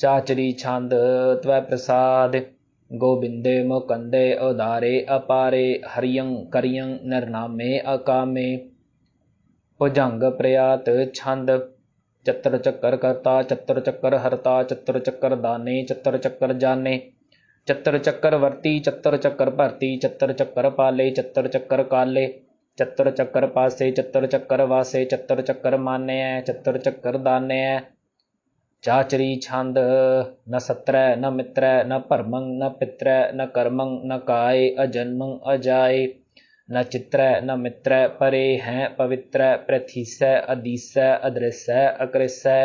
ਚਾਚਰੀ ਛੰਦ ਤਵੈ ਪ੍ਰਸਾਦ ਗੋਬਿੰਦੇ ਮੁਕੰਦੇ ਉਦਾਰੇ ਅਪਾਰੇ ਹਰੀਅੰ ਕਰੀਅੰ ਨਰਨਾਮੇ ਅਕਾਮੇ ਭੁਜੰਗ ਪ੍ਰਿਆਤ ਛੰਦ ਚੱਤਰ ਚੱਕਰ ਕਰਤਾ ਚੱਤਰ ਚੱਕਰ ਹਰਤਾ ਚੱਤਰ ਚੱਕਰ ਦਾਨੇ ਚੱਤਰ ਚੱਕਰ ਜਾਣੇ ਚੱਤਰ ਚੱਕਰ ਵਰਤੀ ਚੱਤਰ ਚੱਕਰ ਭਰਤੀ ਚੱਤਰ ਚੱਕਰ ਪਾਲੇ ਚੱਤਰ ਚੱਕਰ ਕਾਲੇ ਚੱਤਰ ਚੱਕਰ ਪਾਸੇ ਚੱਤਰ ਚੱਕਰ ਵਾਸੇ ਚੱਤਰ ਚੱਕਰ ਐ ਚੱਤਰ ਚੱਕਰ ਐ ਚਾਚਰੀ ਛੰਦ ਨ ਸਤਰੈ ਨ ਮਿਤਰੈ ਨ ਭਰਮੰ ਨ ਪਿਤਰੈ ਨ ਕਰਮੰ ਨ ਕਾਇ ਅਜਨਮੰ ਅਜਾਇ ਨ ਚਿਤਰੈ ਨ ਮਿਤਰੈ ਪਰੇ ਹੈ ਪਵਿੱਤਰੈ ਪ੍ਰਥੀਸੈ ਅਦੀਸੈ ਅਦ੍ਰਿਸੈ ਅਕ੍ਰਿਸੈ